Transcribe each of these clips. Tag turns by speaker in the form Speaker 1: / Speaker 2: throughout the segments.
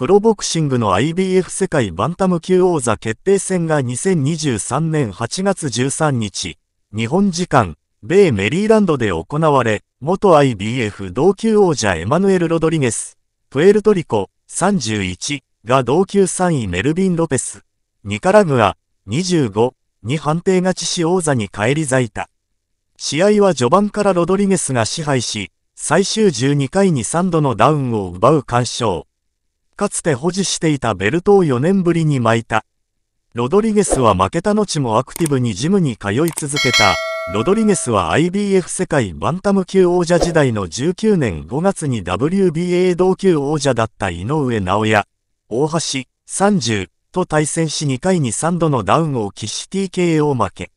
Speaker 1: プロボクシングの IBF 世界バンタム級王座決定戦が2023年8月13日、日本時間、米メリーランドで行われ、元 IBF 同級王者エマヌエル・ロドリゲス、プエルトリコ31が同級3位メルビン・ロペス、ニカラグア25に判定勝ちし王座に返り咲いた。試合は序盤からロドリゲスが支配し、最終12回に3度のダウンを奪う干渉。かつて保持していたベルトを4年ぶりに巻いた。ロドリゲスは負けた後もアクティブにジムに通い続けた。ロドリゲスは IBF 世界バンタム級王者時代の19年5月に WBA 同級王者だった井上直也、大橋、30と対戦し2回に3度のダウンを喫し TKO 負け。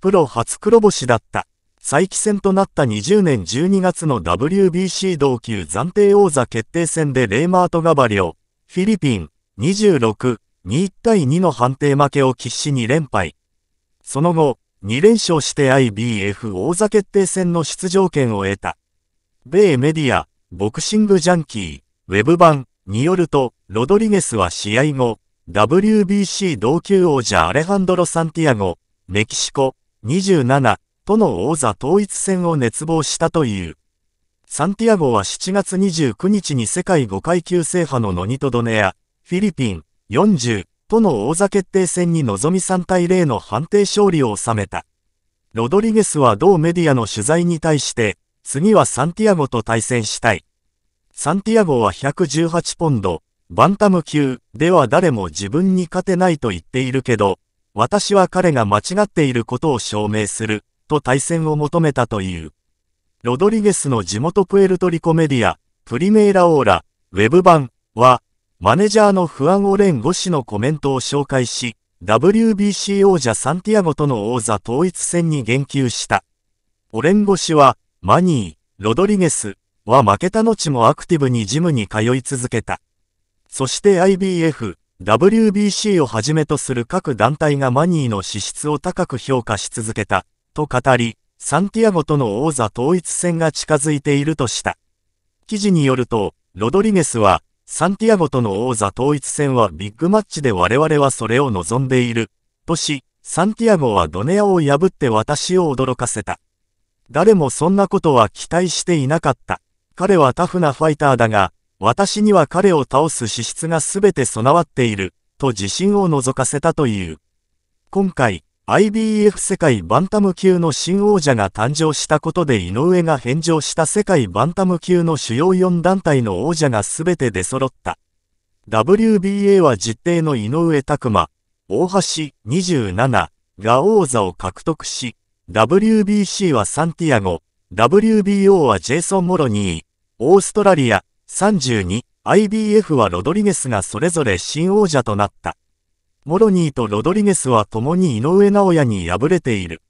Speaker 1: プロ初黒星だった。再起戦となった20年12月の WBC 同級暫定王座決定戦でレイマート・ガバリオ、フィリピン、26、2対2の判定負けを喫し2連敗。その後、2連勝して IBF 王座決定戦の出場権を得た。米メディア、ボクシングジャンキー、ウェブ版によると、ロドリゲスは試合後、WBC 同級王者アレハンドロ・サンティアゴ、メキシコ、27、との王座統一戦を熱望したという。サンティアゴは7月29日に世界5階級制覇のノニトドネア、フィリピン40との王座決定戦に臨み3対0の判定勝利を収めた。ロドリゲスは同メディアの取材に対して、次はサンティアゴと対戦したい。サンティアゴは118ポンド、バンタム級では誰も自分に勝てないと言っているけど、私は彼が間違っていることを証明する。と対戦を求めたという。ロドリゲスの地元プエルトリコメディア、プリメイラオーラ、ウェブ版は、マネジャーのフアン・オレン・ゴ氏のコメントを紹介し、WBC 王者サンティアゴとの王座統一戦に言及した。オレン・ゴ氏は、マニー、ロドリゲスは負けた後もアクティブにジムに通い続けた。そして IBF、WBC をはじめとする各団体がマニーの資質を高く評価し続けた。と語り、サンティアゴとの王座統一戦が近づいているとした。記事によると、ロドリゲスは、サンティアゴとの王座統一戦はビッグマッチで我々はそれを望んでいる、とし、サンティアゴはドネアを破って私を驚かせた。誰もそんなことは期待していなかった。彼はタフなファイターだが、私には彼を倒す資質が全て備わっている、と自信を覗かせたという。今回、IBF 世界バンタム級の新王者が誕生したことで井上が返上した世界バンタム級の主要4団体の王者が全て出揃った。WBA は実定の井上拓馬、大橋27が王座を獲得し、WBC はサンティアゴ、WBO はジェイソン・モロニー、オーストラリア32、IBF はロドリゲスがそれぞれ新王者となった。モロニーとロドリゲスは共に井上尚弥に敗れている。